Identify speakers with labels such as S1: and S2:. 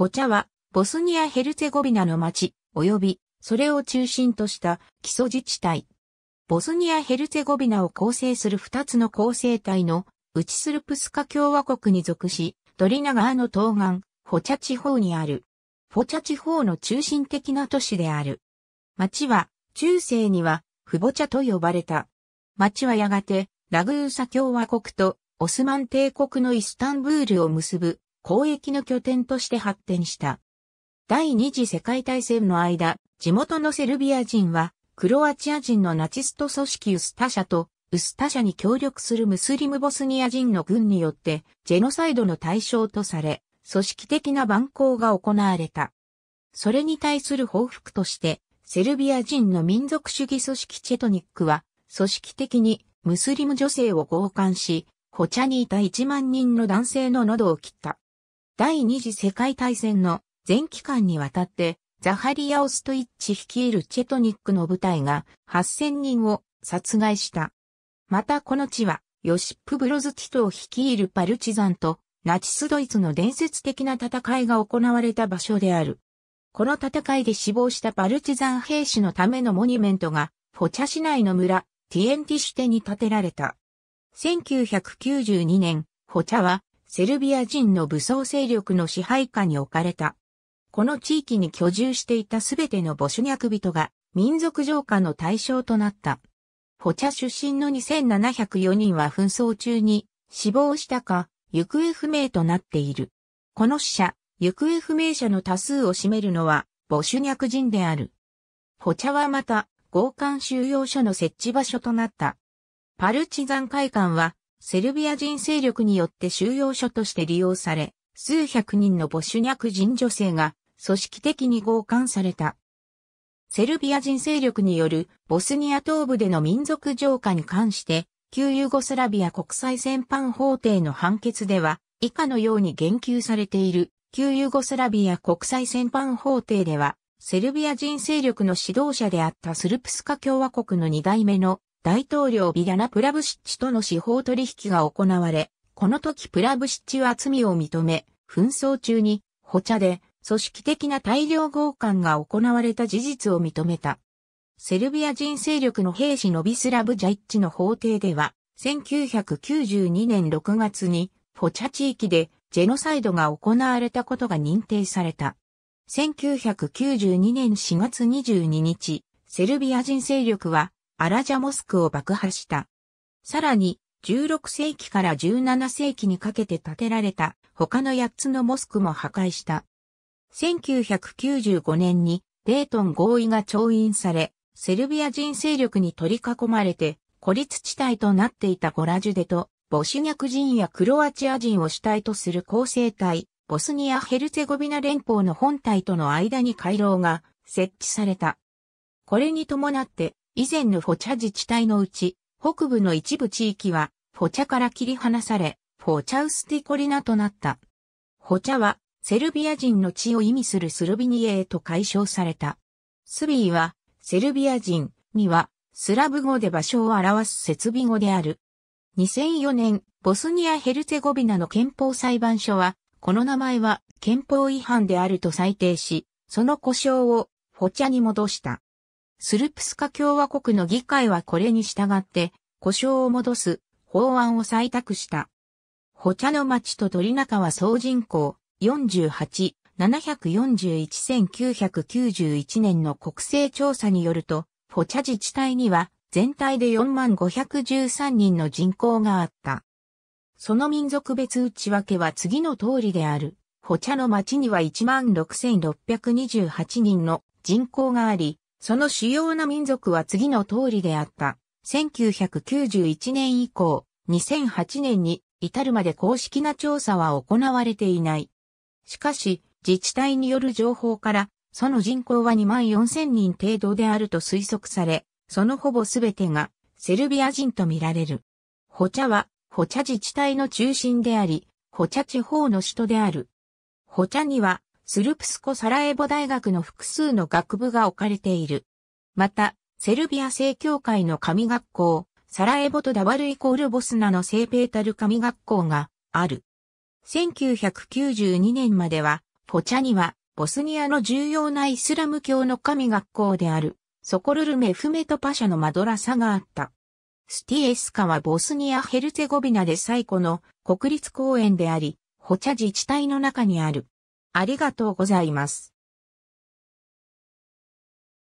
S1: ホチャは、ボスニア・ヘルツェゴビナの町、及び、それを中心とした基礎自治体。ボスニア・ヘルツェゴビナを構成する2つの構成体の、ウチスルプスカ共和国に属し、ドリナ川の東岸、ホチャ地方にある。ホチャ地方の中心的な都市である。町は、中世には、フボチャと呼ばれた。町はやがて、ラグーサ共和国とオスマン帝国のイスタンブールを結ぶ交易の拠点として発展した。第二次世界大戦の間、地元のセルビア人は、クロアチア人のナチスト組織ウスタ社と、ウスタ社に協力するムスリムボスニア人の軍によって、ジェノサイドの対象とされ、組織的な蛮行が行われた。それに対する報復として、セルビア人の民族主義組織チェトニックは、組織的にムスリム女性を強姦し、ホチャにいた1万人の男性の喉を切った。第二次世界大戦の全期間にわたってザハリア・オストイッチ率いるチェトニックの部隊が8000人を殺害した。またこの地はヨシップ・ブロズティトを率いるパルチザンとナチスドイツの伝説的な戦いが行われた場所である。この戦いで死亡したパルチザン兵士のためのモニュメントがフォチャ市内の村ティエンティシュテに建てられた。1992年、フォチャはセルビア人の武装勢力の支配下に置かれた。この地域に居住していたすべてのボシュニャク人が民族浄化の対象となった。ホチャ出身の2704人は紛争中に死亡したか行方不明となっている。この死者、行方不明者の多数を占めるのはボシュニャク人である。ホチャはまた、強姦収容所の設置場所となった。パルチザン会館はセルビア人勢力によって収容所として利用され、数百人のボシュニャク人女性が組織的に強姦された。セルビア人勢力によるボスニア東部での民族浄化に関して、旧ユーゴスラビア国際戦犯法廷の判決では、以下のように言及されている、旧ユーゴスラビア国際戦犯法廷では、セルビア人勢力の指導者であったスルプスカ共和国の二代目の大統領ビリャナ・プラブシッチとの司法取引が行われ、この時プラブシッチは罪を認め、紛争中に、補茶で、組織的な大量強姦が行われた事実を認めた。セルビア人勢力の兵士ノビスラブ・ジャイッチの法廷では、1992年6月に、フォチャ地域でジェノサイドが行われたことが認定された。1992年4月22日、セルビア人勢力はアラジャモスクを爆破した。さらに、16世紀から17世紀にかけて建てられた他の8つのモスクも破壊した。1995年にデートン合意が調印され、セルビア人勢力に取り囲まれて孤立地帯となっていたゴラジュデとボシュニャク人やクロアチア人を主体とする構成体、ボスニア・ヘルツェゴビナ連邦の本体との間に回廊が設置された。これに伴って以前のフォチャ自治体のうち、北部の一部地域は、フォチャから切り離され、フォチャウスティコリナとなった。フォチャは、セルビア人の地を意味するスルビニエへと解消された。スビーは、セルビア人には、スラブ語で場所を表す設備語である。2004年、ボスニア・ヘルツェゴビナの憲法裁判所は、この名前は憲法違反であると裁定し、その故障をフォチャに戻した。スルプスカ共和国の議会はこれに従って、故障を戻す法案を採択した。ホチャの町と鳥中は総人口48、741,991年の国勢調査によると、ホチャ自治体には全体で4513人の人口があった。その民族別内訳は次の通りである。ホチャの町には16,628人の人口があり、その主要な民族は次の通りであった。1991年以降、2008年に至るまで公式な調査は行われていない。しかし、自治体による情報から、その人口は2万4000人程度であると推測され、そのほぼすべてがセルビア人とみられる。ホチャは、ホチャ自治体の中心であり、ホチャ地方の首都である。ホチャには、スルプスコ・サラエボ大学の複数の学部が置かれている。また、セルビア正教会の神学校、サラエボとダバルイコールボスナの聖ペータル神学校がある。1992年までは、ポチャには、ボスニアの重要なイスラム教の神学校である、ソコルルメフメトパシャのマドラサがあった。スティエスカはボスニア・ヘルツェゴビナで最古の国立公園であり、ホチャ自治体の中にある。ありがとうございます。